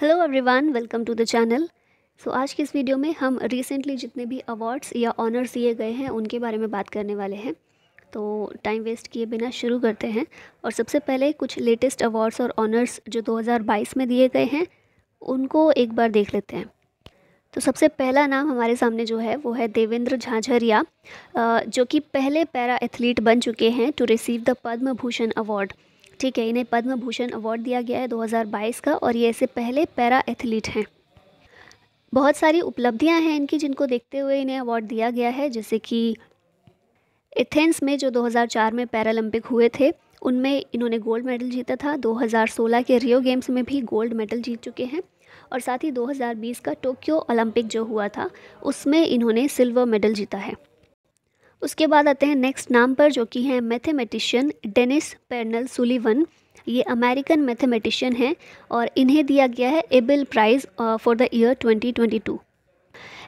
hello everyone welcome to the channel so आज के इस वीडियो में हम रिसेंटली जितने भी अवार्ड्स या ऑनर्स दिए गए हैं उनके बारे में बात करने वाले हैं तो टाइम वेस्ट किए बिना शुरू करते हैं और सबसे पहले कुछ लेटेस्ट अवार्ड्स और ऑनर्स जो 2022 में दिए गए हैं उनको एक बार देख लेते हैं तो सबसे पहला नाम हमारे सामने जो है वो है देवेंद्र झाझरिया जो कि पहले पैरा एथलीट बन चुके हैं to receive the Padma Bhushan award ठीक है इन्हें पद्म भूषण अवार्ड दिया गया है 2022 का और ये ऐसे पहले पैरा एथलीट हैं बहुत सारी उपलब्धियां हैं इनकी जिनको देखते हुए इन्हें अवार्ड दिया गया है जैसे कि एथेंस में जो 2004 में पैरालंपिक हुए थे उनमें इन्होंने गोल्ड मेडल जीता था 2016 के रियो गेम्स में भी गोल्ड मेडल जीत चुके हैं और साथ ही 2020 का टोक्यो ओलंपिक जो हुआ था उसमें इन्होंने सिल्वर मेडल जीता है उसके बाद आते हैं नेक्स्ट नाम पर जो कि हैं मैथमेटिशियन डेनिस पेरनल सुलिवन ये अमेरिकन मैथमेटिशियन हैं और इन्हें दिया गया है Abel prize for the year 2022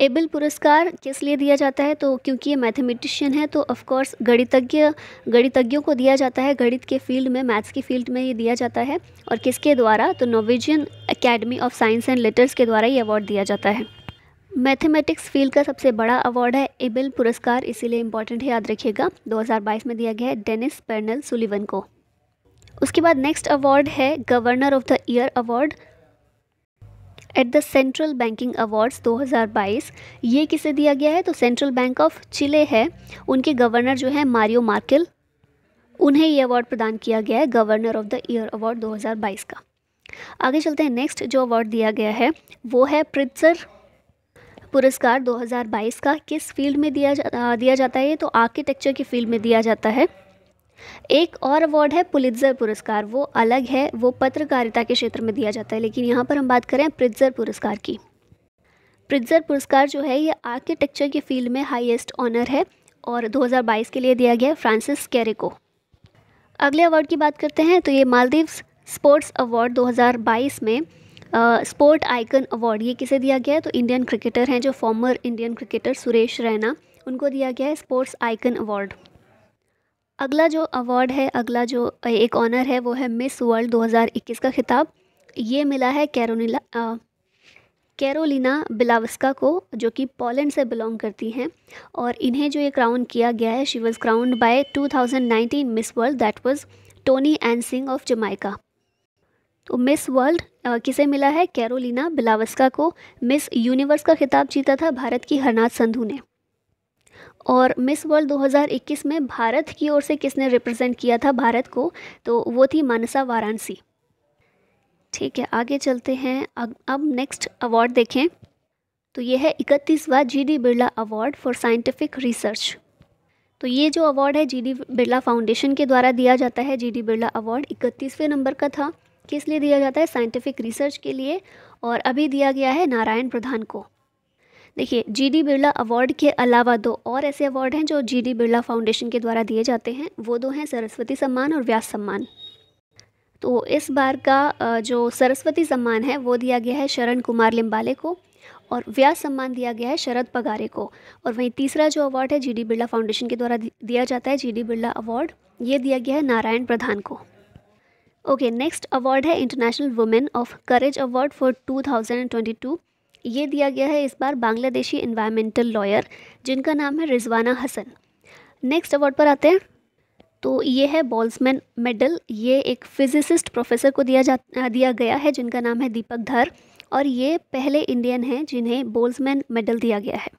Abel पुरस्कार किस लिए दिया जाता है तो क्योंकि ये मैथमेटिशियन है तो ऑफकोर्स गणितज्ञ गणितज्ञों को दिया जाता है गणित के फील्ड में मैथ्स की फील्ड में ये दिया जाता है और किसके द्वारा तो Norwegian Academy of Science and Letters के द्वारा ये अवार्ड दिया जाता है मैथमेटिक्स फील्ड का सबसे बड़ा अवार्ड है एबिल पुरस्कार इसीलिए इंपॉर्टेंट है याद रखिएगा 2022 में दिया गया है डेनिस पेर्नल सुलिवन को उसके बाद नेक्स्ट अवार्ड है governor of the year award at the central banking awards 2022 ये किसे दिया गया है तो सेंट्रल बैंक ऑफ चिले है उनके गवर्नर जो है मारियो मार्केल उन्हें ये अवार्ड प्रदान किया गया है governor of the year award 2022 का आगे चलते हैं नेक्स्ट जो अवार्ड दिया गया है वो है प्रिंसर पुरस्कार 2022 का किस फील्ड में दिया जा, दिया जाता है तो आर्किटेक्चर की फील्ड में दिया जाता है एक और अवार्ड है पुलित्जर पुरस्कार वो अलग है वो पत्रकारिता के क्षेत्र में दिया जाता है लेकिन यहाँ पर हम बात करें प्रित्जर पुरस्कार की प्रित्जर पुरस्कार जो है ये आर्किटेक्चर की फील्ड में हाईएस्ट ऑनर है और 2022 के लिए दिया गया फ्रांसिस को अगले अवार्ड की बात करते हैं तो ये मालदीव्स स्पोर्ट्स अवार्ड 2022 में स्पोर्ट आइकन अवार्ड ये किसे दिया गया है तो इंडियन क्रिकेटर हैं जो former Indian cricketer Suresh Raina उनको दिया गया है स्पोर्ट्स आइकन अवार्ड अगला जो अवार्ड है अगला जो एक ऑनर है वो है मिस वर्ल्ड 2021 का खिताब ये मिला है कैरोनीला कैरोलिना बिलावस्का को जो कि पोलैंड से बिलोंग करती हैं और इन्हें जो ये क्राउन किया गया है she was crowned by 2019 Miss World that was Toni Ann Singh of Jamaica तो मिस वर्ल्ड किसे मिला है कैरोलिना बिलावस्का को मिस यूनिवर्स का खिताब जीता था भारत की हरनाथ संधू ने और मिस वर्ल्ड 2021 में भारत की ओर से किसने रिप्रेजेंट किया था भारत को तो वो थी मानसा वाराणसी ठीक है आगे चलते हैं अब, अब नेक्स्ट अवार्ड देखें तो ये है इकतीसवा G D Birla award for scientific research तो ये जो अवार्ड है जी डी बिरला फाउंडेशन के द्वारा दिया जाता है जी डी बिरला अवार्ड इकतीसवें नंबर का था किस लिए दिया जाता है साइंटिफिक रिसर्च के लिए और अभी दिया गया है नारायण प्रधान को देखिए जी डी बिरला अवार्ड के अलावा दो और ऐसे अवार्ड हैं जो जी डी बिरला फाउंडेशन के द्वारा दिए जाते हैं वो दो हैं सरस्वती सम्मान और व्यास सम्मान तो इस बार का जो सरस्वती सम्मान है वो दिया गया है शरण कुमार लिम्बाले को और व्यास सम्मान दिया गया है शरद पगारे को और वहीं तीसरा जो अवार्ड है जी डी बिरला फाउंडेशन के द्वारा दिया जाता है जी डी बिरला अवार्ड ये दिया गया है नारायण प्रधान को ओके नेक्स्ट अवार्ड है international women of courage award for 2022 ये दिया गया है इस बार बांग्लादेशी इन्वायरमेंटल लॉयर जिनका नाम है रिजवाना हसन नेक्स्ट अवार्ड पर आते हैं तो ये है बॉल्समैन मेडल ये एक फिजिसिस्ट प्रोफेसर को दिया जा दिया गया है जिनका नाम है दीपक धर और ये पहले इंडियन हैं जिन्हें बोल्समैन मेडल दिया गया है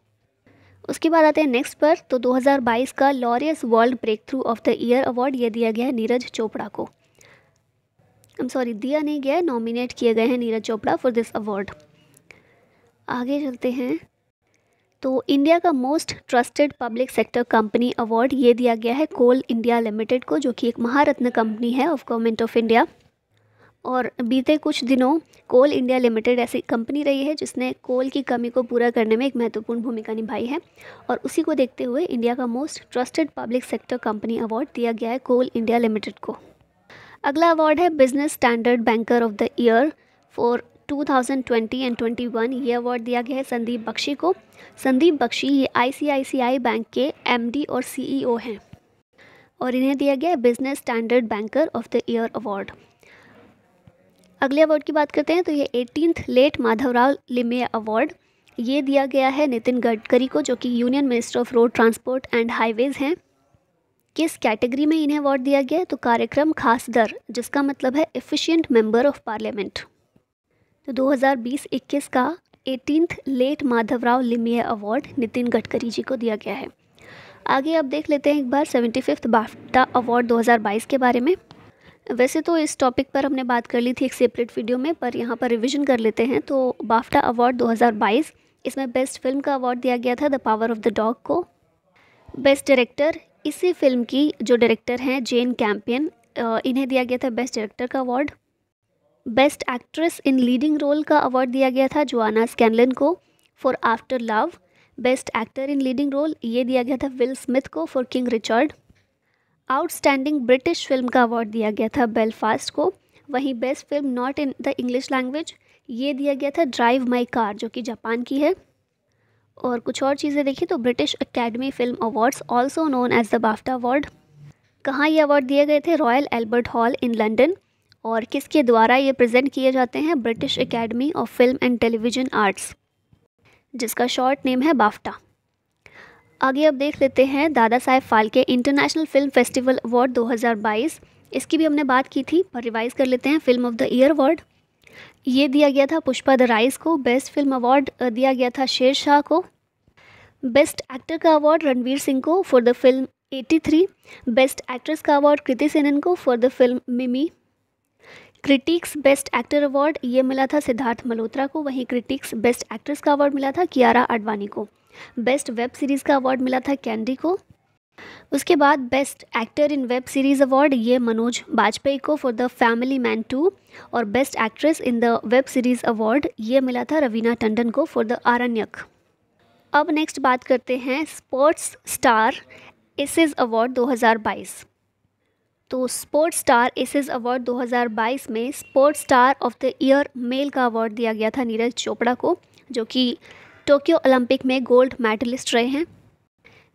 उसके बाद आते हैं नेक्स्ट पर तो 2022 का Laureus world breakthrough of the year award ये दिया गया है नीरज चोपड़ा को आई एम सॉरी दिया नहीं गया है नॉमिनेट किए गए हैं Neeraj Chopra for this award आगे चलते हैं तो इंडिया का most trusted public sector company award ये दिया गया है कोल इंडिया लिमिटेड को जो कि एक महारत्न कंपनी है ऑफ गवर्नमेंट ऑफ इंडिया और बीते कुछ दिनों कोल इंडिया लिमिटेड ऐसी कंपनी रही है जिसने कोल की कमी को पूरा करने में एक महत्वपूर्ण भूमिका निभाई है और उसी को देखते हुए इंडिया का most trusted public sector company award दिया गया है कोल इंडिया लिमिटेड को अगला अवार्ड है Business Standard banker of the year for 2020 and 21 ये अवार्ड दिया गया है संदीप बख्शी को संदीप बख्शी ये आईसीआईसीआई बैंक के एमडी और सीईओ e हैं और इन्हें दिया गया है Business Standard banker of the year award अगले अवार्ड की बात करते हैं तो ये eighteenth late Madhavrao Limaye award ये दिया गया है नितिन गडकरी को जो कि union minister of road transport and highways हैं किस कैटेगरी में इन्हें अवार्ड दिया गया है तो कार्यक्रम खास दर जिसका मतलब है एफिशिएंट मेंबर ऑफ पार्लियामेंट तो 2020-21 का eighteen late Madhavrao Limaye award Nitin Gadkari ji को दिया गया है आगे आप देख लेते हैं एक बार सेवेंटी फिफ्थ बाफ्टा अवार्ड 2022 के बारे में वैसे तो इस टॉपिक पर हमने बात कर ली थी एक सेपरेट वीडियो में पर यहाँ पर रिविज़न कर लेते हैं तो बाफ्टा अवार्ड दो इसमें बेस्ट फिल्म का अवार्ड दिया गया था the Power of the Dog को बेस्ट डायरेक्टर इसी फिल्म की जो डायरेक्टर हैं जेन कैम्पियन इन्हें दिया गया था बेस्ट डायरेक्टर का award best actress in leading role का अवार्ड दिया गया था जोआना स्कैनलन को for After Love best actor in leading role ये दिया गया था विल स्मिथ को for King Richard outstanding British film का अवार्ड दिया गया था बेलफास्ट को वहीं best film not in the English language ये दिया गया था ड्राइव माई कार जो कि जापान की है और कुछ और चीज़ें देखिए तो British Academy Film Awards also known as the BAFTA award कहाँ ये अवार्ड दिए गए थे Royal Albert Hall in London और किसके द्वारा ये प्रेजेंट किए जाते हैं British Academy of Film and Television Arts जिसका शॉर्ट नेम है बाफ्टा आगे अब देख लेते हैं Dada Saheb Phalke international film festival award 2022 इसकी भी हमने बात की थी पर रिवाइज़ कर लेते हैं film of the year award ये दिया गया था पुष्पा द राइस को बेस्ट फिल्म अवार्ड दिया गया था शेर शाह को बेस्ट एक्टर का अवार्ड रणवीर सिंह को for the film 83 best actress का अवार्ड कृति सेनन को for the film Mimi critics best actor award ये मिला था सिद्धार्थ मल्होत्रा को वहीं क्रिटिक्स बेस्ट एक्ट्रेस का अवार्ड मिला था कियारा आडवाणी को बेस्ट वेब सीरीज़ का अवार्ड मिला था कैंडी को उसके बाद best actor in web series award ये मनोज बाजपेयी को for the Family Man two और best actress in the web series award ये मिला था रवीना टंडन को फॉर द आरण्यक अब नेक्स्ट बात करते हैं स्पोर्ट्स स्टार एसेज अवार्ड 2022 तो स्पोर्ट्स स्टार एसेज अवार्ड 2022 में sports star of the year male का अवार्ड दिया गया था नीरज चोपड़ा को जो कि टोक्यो ओलंपिक में गोल्ड मेडलिस्ट रहे हैं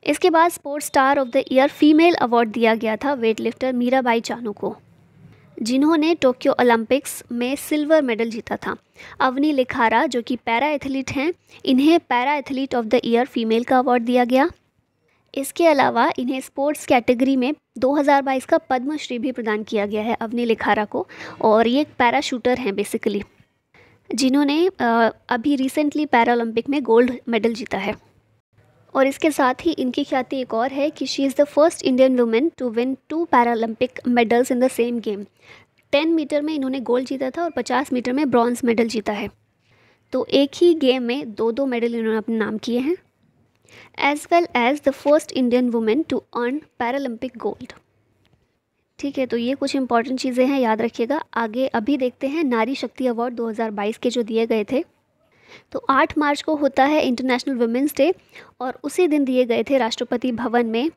इसके बाद sports star of the year female award दिया गया था वेट लिफ्टर मीराबाई चानू को जिन्होंने टोक्यो ओलंपिक्स में सिल्वर मेडल जीता था अवनी लिखारा जो कि पैरा एथलीट हैं इन्हें para athlete of the year female का अवार्ड दिया गया इसके अलावा इन्हें स्पोर्ट्स कैटेगरी में 2022 का पद्मश्री भी प्रदान किया गया है अवनी लिखारा को और ये पैरा शूटर हैं बेसिकली जिन्होंने अभी रिसेंटली पैरा ओलंपिक में गोल्ड मेडल जीता है और इसके साथ ही इनकी ख्याति एक और है कि she is the first Indian women to win two Paralympic medals in the same game ten metre में इन्होंने गोल्ड जीता था और पचास मीटर में ब्रॉन्ज मेडल जीता है तो एक ही गेम में दो दो मेडल इन्होंने अपने नाम किए हैं as well as the first Indian women to earn Paralympic gold ठीक है तो ये कुछ इंपॉर्टेंट चीज़ें हैं याद रखिएगा आगे अभी देखते हैं नारी शक्ति अवार्ड 2022 के जो दिए गए थे तो 8 मार्च को होता है इंटरनेशनल वुमेंस डे और उसी दिन दिए गए थे राष्ट्रपति भवन में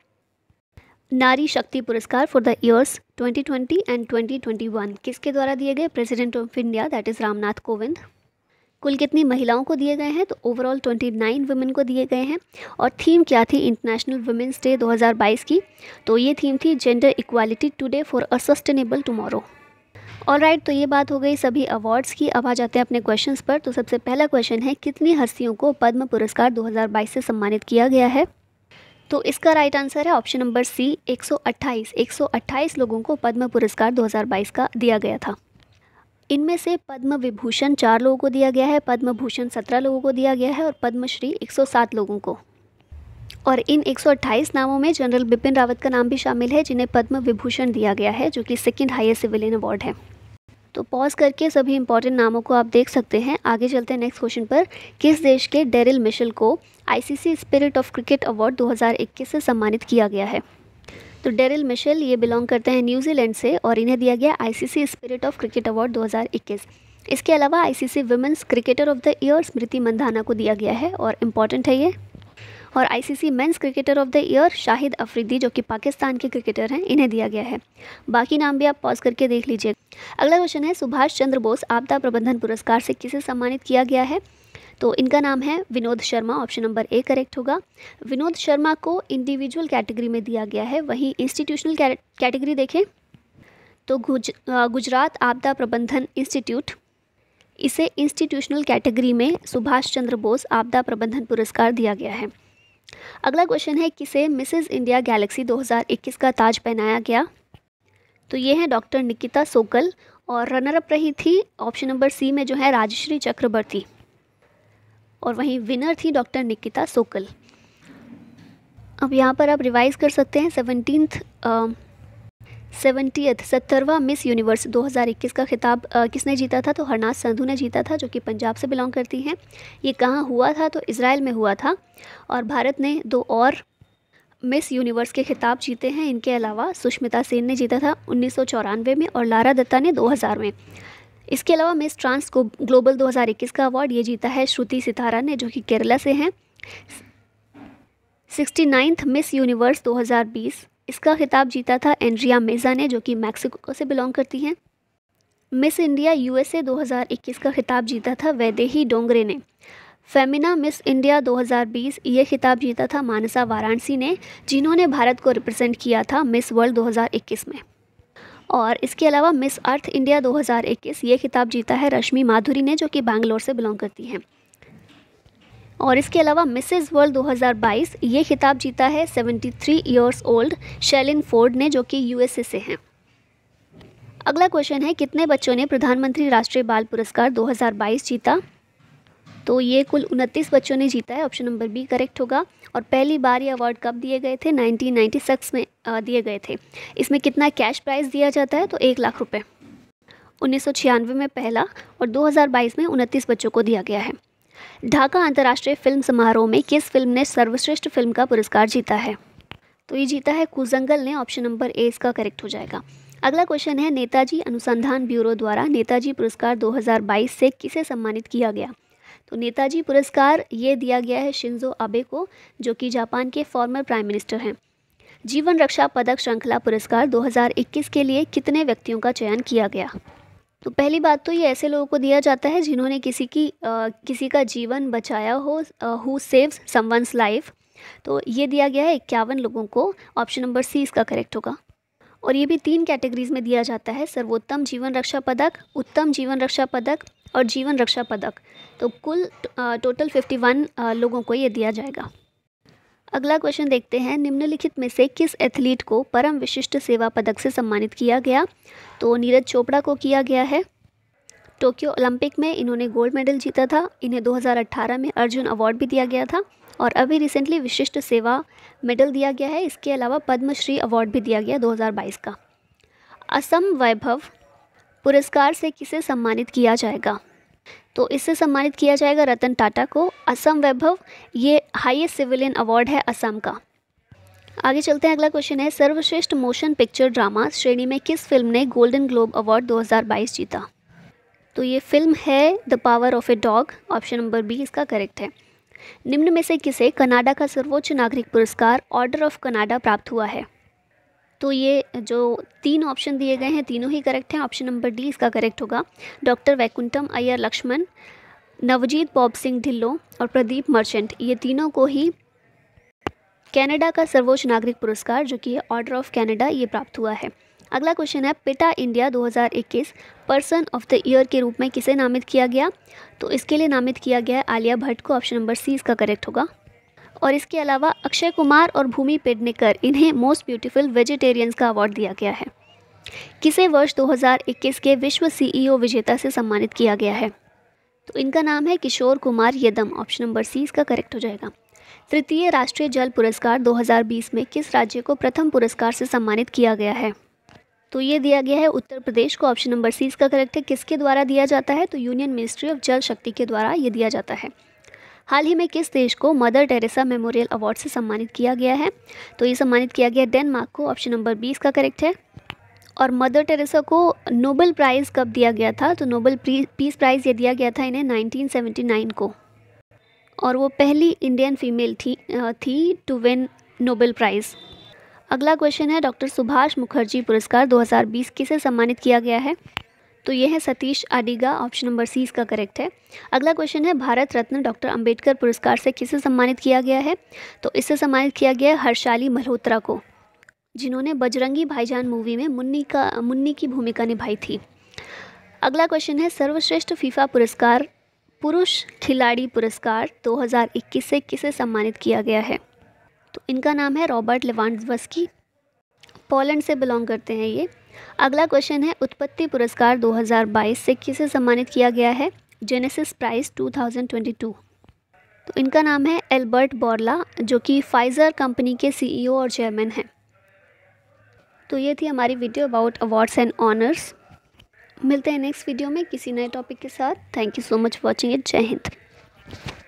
नारी शक्ति पुरस्कार फॉर द ईयर्स 2020 एंड 2021 किसके द्वारा दिए गए president of India that is Ramnath Kovind कुल कितनी महिलाओं को दिए गए हैं तो ओवरऑल 29 वुमेन को दिए गए हैं और थीम क्या थी इंटरनेशनल वुमेंस डे 2022 की तो ये थीम थी gender equality today for a sustainable tomorrow all right तो ये बात हो गई सभी अवार्ड्स की अब आ जाते हैं अपने क्वेश्चन पर तो सबसे पहला क्वेश्चन है कितनी हस्तियों को पद्म पुरस्कार 2022 से सम्मानित किया गया है तो इसका राइट आंसर है ऑप्शन नंबर सी 128 128 लोगों को पद्म पुरस्कार 2022 का दिया गया था इनमें से पद्म विभूषण चार लोगों को दिया गया है पद्म भूषण सत्रह लोगों को दिया गया है और पद्मश्री 107 लोगों को और इन 128 नामों में जनरल बिपिन रावत का नाम भी शामिल है जिन्हें पद्म विभूषण दिया गया है जो कि सेकंड हाईएस्ट सिविलियन अवार्ड है तो पॉज करके सभी इंपॉर्टेंट नामों को आप देख सकते हैं आगे चलते हैं नेक्स्ट क्वेश्चन पर किस देश के डेरिल मिशल को ICC spirit of cricket award 2021 से सम्मानित किया गया है तो डेरिल मिशल ये बिलोंग करते हैं न्यूजीलैंड से और इन्हें दिया गया आई स्पिरिट ऑफ क्रिकेट अवार्ड दो इसके अलावा आई women's cricketer of the year Smriti Mandhana को दिया गया है और इम्पॉर्टेंट है ये और ICC men's cricketer of the year Shahid Afridi जो कि पाकिस्तान के क्रिकेटर हैं इन्हें दिया गया है बाकी नाम भी आप पॉज करके देख लीजिए अगला क्वेश्चन है सुभाष चंद्र बोस आपदा प्रबंधन पुरस्कार से किसे सम्मानित किया गया है तो इनका नाम है Vinod Sharma option number A correct होगा विनोद शर्मा को इंडिविजुअल कैटेगरी में दिया गया है वहीं इंस्टीट्यूशनल कैटेगरी देखें तो गुज गुजरात आपदा प्रबंधन इंस्टीट्यूट इसे इंस्टीट्यूशनल कैटेगरी में सुभाष चंद्र बोस आपदा प्रबंधन पुरस्कार दिया गया है अगला क्वेश्चन है किसे मिसेज इंडिया गैलेक्सी 2021 का ताज पहनाया गया तो ये है डॉक्टर निकिता सोकल और रनर अप रही थी ऑप्शन नंबर सी में जो है राजश्री चक्रवर्ती और वहीं विनर थी डॉक्टर निकिता सोकल अब यहाँ पर आप रिवाइज़ कर सकते हैं सेवनटीन सेवनटीथ सत्तरवा मिस यूनिवर्स 2021 का खिताब आ, किसने जीता था तो हरनाथ संधू ने जीता था जो कि पंजाब से बिलोंग करती हैं ये कहाँ हुआ था तो इसराइल में हुआ था और भारत ने दो और मिस यूनिवर्स के खिताब जीते हैं इनके अलावा सुष्मिता सेन ने जीता था उन्नीस में और लारा दत्ता ने 2000 में इसके अलावा मिस ट्रांस को ग्लोबल 2021 का अवार्ड ये जीता है श्रुति सितारा ने जो कि केरला से हैं सिक्सटी नाइन्थ मिस यूनिवर्स इसका खिताब जीता था एंड्रिया मेज़ा ने जो कि मैक्सिको से बिलोंग करती हैं मिस इंडिया यूएसए 2021 का खिताब जीता था वैदेही डोंगरे ने फेमिना मिस इंडिया 2020 ये खिताब जीता था मानसा वाराणसी ने जिन्होंने भारत को रिप्रेजेंट किया था मिस वर्ल्ड 2021 में और इसके अलावा मिस अर्थ इंडिया 2021 ये खिताब जीता है रश्मि माधुरी ने जो कि बैंगलोर से बिलोंग करती हैं और इसके अलावा मिसेज वर्ल्ड 2022 ये खिताब जीता है 73 three years old Shaylin Ford ने जो कि यूएसए से हैं अगला क्वेश्चन है कितने बच्चों ने प्रधानमंत्री राष्ट्रीय बाल पुरस्कार 2022 जीता तो ये कुल उनतीस बच्चों ने जीता है ऑप्शन नंबर बी करेक्ट होगा और पहली बार ये अवार्ड कब दिए गए थे 1996 में दिए गए थे इसमें कितना कैश प्राइज़ दिया जाता है तो एक लाख रुपये उन्नीस में पहला और 2022 में उनतीस बच्चों को दिया गया है ढाका अंतर्राष्ट्रीय फिल्म समारोह में किस फिल्म ने सर्वश्रेष्ठ फिल्म का पुरस्कार जीता है तो ये जीता है कुजंगल ने ऑप्शन नंबर ए इसका करेक्ट हो जाएगा अगला क्वेश्चन है नेताजी अनुसंधान ब्यूरो द्वारा नेताजी पुरस्कार 2022 से किसे सम्मानित किया गया तो नेताजी पुरस्कार ये दिया गया है शिंजो आबे को जो कि जापान के फॉर्मर प्राइम मिनिस्टर हैं जीवन रक्षा पदक श्रृंखला पुरस्कार 2021 के लिए कितने व्यक्तियों का चयन किया गया तो पहली बात तो ये ऐसे लोगों को दिया जाता है जिन्होंने किसी की आ, किसी का जीवन बचाया हो हु सेव्स समवंस लाइफ तो ये दिया गया है इक्यावन लोगों को ऑप्शन नंबर सी इसका करेक्ट होगा और ये भी तीन कैटेगरीज में दिया जाता है सर्वोत्तम जीवन रक्षा पदक उत्तम जीवन रक्षा पदक और जीवन रक्षा पदक तो कुल टोटल फिफ्टी वन लोगों को ये दिया जाएगा अगला क्वेश्चन देखते हैं निम्नलिखित में से किस एथलीट को परम विशिष्ट सेवा पदक से सम्मानित किया गया तो नीरज चोपड़ा को किया गया है टोक्यो ओलंपिक में इन्होंने गोल्ड मेडल जीता था इन्हें 2018 में अर्जुन अवार्ड भी दिया गया था और अभी रिसेंटली विशिष्ट सेवा मेडल दिया गया है इसके अलावा पद्मश्री अवार्ड भी दिया गया 2022 का असम वैभव पुरस्कार से किसे सम्मानित किया जाएगा तो इससे सम्मानित किया जाएगा रतन टाटा को असम वैभव ये हाईएस्ट सिविलियन अवार्ड है असम का आगे चलते हैं अगला क्वेश्चन है सर्वश्रेष्ठ मोशन पिक्चर ड्रामा श्रेणी में किस फिल्म ने गोल्डन ग्लोब अवार्ड 2022 जीता तो ये फिल्म है the Power of a Dog option number B इसका करेक्ट है निम्न में से किसे कनाडा का सर्वोच्च नागरिक पुरस्कार ऑर्डर ऑफ कनाडा प्राप्त हुआ है तो ये जो तीन ऑप्शन दिए गए हैं तीनों ही करेक्ट हैं ऑप्शन नंबर डी इसका करेक्ट होगा डॉक्टर वैकुंठम अय्यर लक्ष्मण नवजीत बॉब सिंह ढिल्लो और प्रदीप मर्चेंट ये तीनों को ही कनाडा का सर्वोच्च नागरिक पुरस्कार जो कि है ऑर्डर ऑफ कनाडा ये प्राप्त हुआ है अगला क्वेश्चन है PETA India 2021 person of the year के रूप में किसे नामित किया गया तो इसके लिए नामित किया गया आलिया भट्ट को ऑप्शन नंबर सी इसका करेक्ट होगा और इसके अलावा अक्षय कुमार और भूमि पेडनेकर इन्हें मोस्ट ब्यूटीफुल वेजिटेरियंस का अवार्ड दिया गया है किसे वर्ष 2021 के विश्व सीईओ e विजेता से सम्मानित किया गया है तो इनका नाम है Kishore Kumar Yadam option number C इसका करेक्ट हो जाएगा तृतीय राष्ट्रीय जल पुरस्कार 2020 में किस राज्य को प्रथम पुरस्कार से सम्मानित किया गया है तो ये दिया गया है उत्तर प्रदेश को ऑप्शन नंबर सी इसका करेक्ट है किसके द्वारा दिया जाता है तो यूनियन मिनिस्ट्री ऑफ जल शक्ति के द्वारा ये दिया जाता है हाल ही में किस देश को मदर टेरेसा मेमोरियल अवार्ड से सम्मानित किया गया है तो ये सम्मानित किया गया डेनमार्क को ऑप्शन नंबर बीस का करेक्ट है और मदर टेरेसा को नोबल प्राइज़ कब दिया गया था तो नोबल पीस प्राइज़ ये दिया गया था इन्हें नाइनटीन को और वो पहली इंडियन फीमेल थी थी टू विन नोबेल प्राइज़ अगला क्वेश्चन है डॉक्टर सुभाष मुखर्जी पुरस्कार 2020 किसे सम्मानित किया गया है तो ये है Satish Adiga option number C इसका करेक्ट है अगला क्वेश्चन है भारत रत्न डॉक्टर अंबेडकर पुरस्कार से किसे सम्मानित किया गया है तो इससे सम्मानित किया गया है हर्षाली मल्होत्रा को जिन्होंने बजरंगी भाईजान मूवी में मुन्नी का मुन्नी की भूमिका निभाई थी अगला क्वेश्चन है सर्वश्रेष्ठ फीफा पुरस्कार पुरुष खिलाड़ी पुरस्कार दो से किसे सम्मानित किया गया है तो इनका नाम है रॉबर्ट लेवानवस्की पोलैंड से बिलोंग करते हैं ये अगला क्वेश्चन है उत्पत्ति पुरस्कार 2022 से किसे सम्मानित किया गया है जेनेसिस प्राइज 2022 तो इनका नाम है एल्बर्ट बोर्ला जो कि फाइज़र कंपनी के सीईओ e और चेयरमैन हैं तो ये थी हमारी video about awards and honours मिलते हैं नेक्स्ट वीडियो में किसी नए टॉपिक के साथ thank you so much watching it जय हिंद